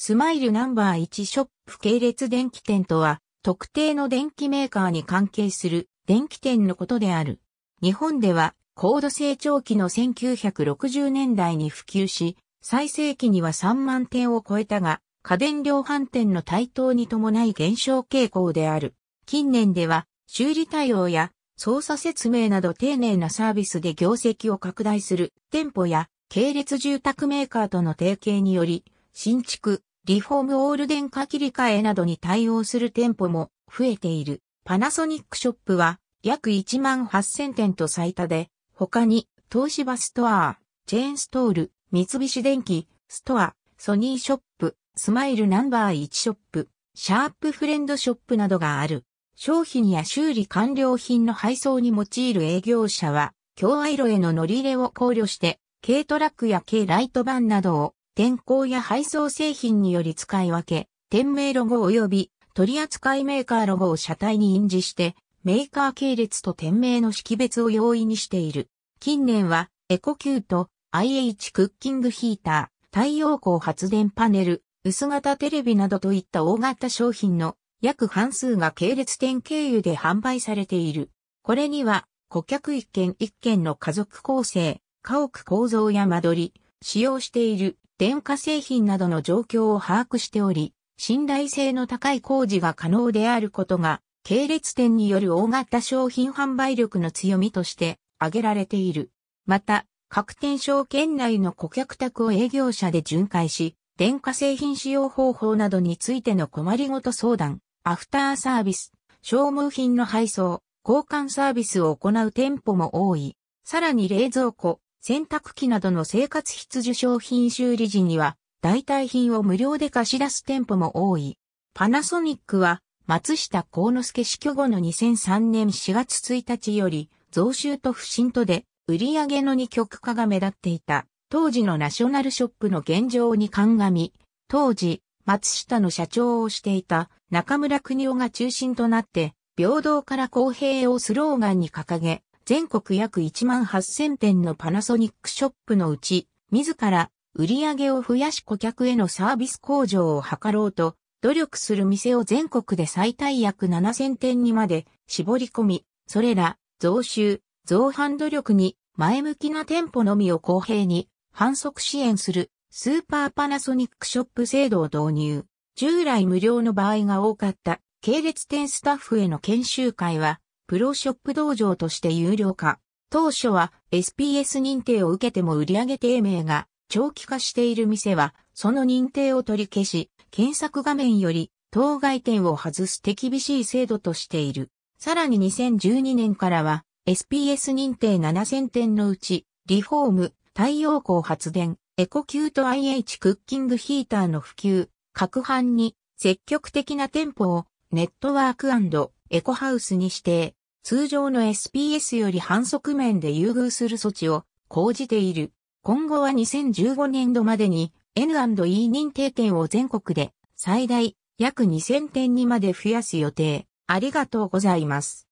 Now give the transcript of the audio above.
スマイルナンバー1ショップ系列電気店とは、特定の電気メーカーに関係する電気店のことである。日本では、高度成長期の1960年代に普及し、最盛期には3万点を超えたが、家電量販店の台頭に伴い減少傾向である。近年では、修理対応や操作説明など丁寧なサービスで業績を拡大する店舗や系列住宅メーカーとの提携により、新築、リフォームオール電化切り替えなどに対応する店舗も増えている。パナソニックショップは約1万8000店と最多で、他に東芝ストア、チェーンストール、三菱電機、ストア、ソニーショップ、スマイルナンバー1ショップ、シャープフレンドショップなどがある。商品や修理完了品の配送に用いる営業者は、京アイロへの乗り入れを考慮して、軽トラックや軽ライトバンなどを天候や配送製品により使い分け、店名ロゴ及び取扱メーカーロゴを車体に印字して、メーカー系列と店名の識別を容易にしている。近年は、エコキュート、IH クッキングヒーター、太陽光発電パネル、薄型テレビなどといった大型商品の約半数が系列店経由で販売されている。これには、顧客一軒一軒の家族構成、家屋構造や間取り、使用している電化製品などの状況を把握しており、信頼性の高い工事が可能であることが、系列店による大型商品販売力の強みとして挙げられている。また、各店証券内の顧客宅を営業者で巡回し、電化製品使用方法などについての困りごと相談、アフターサービス、消耗品の配送、交換サービスを行う店舗も多い。さらに冷蔵庫、洗濯機などの生活必需商品修理時には、代替品を無料で貸し出す店舗も多い。パナソニックは、松下幸之助死去後の2003年4月1日より、増収と不振とで、売り上げの二極化が目立っていた、当時のナショナルショップの現状に鑑み、当時、松下の社長をしていた中村邦夫が中心となって、平等から公平をスローガンに掲げ、全国約1万8000店のパナソニックショップのうち、自ら売り上げを増やし顧客へのサービス向上を図ろうと、努力する店を全国で最大約7000店にまで絞り込み、それら増収、増販努力に前向きな店舗のみを公平に反則支援するスーパーパナソニックショップ制度を導入。従来無料の場合が多かった系列店スタッフへの研修会はプロショップ道場として有料化。当初は SPS 認定を受けても売上低迷が長期化している店は、その認定を取り消し、検索画面より当該店を外す手厳しい制度としている。さらに2012年からは、SPS 認定7000点のうち、リフォーム、太陽光発電、エコキュート IH クッキングヒーターの普及、各班に積極的な店舗をネットワークエコハウスに指定、通常の SPS より反則面で優遇する措置を講じている。今後は2015年度までに N&E 認定店を全国で最大約2000店にまで増やす予定。ありがとうございます。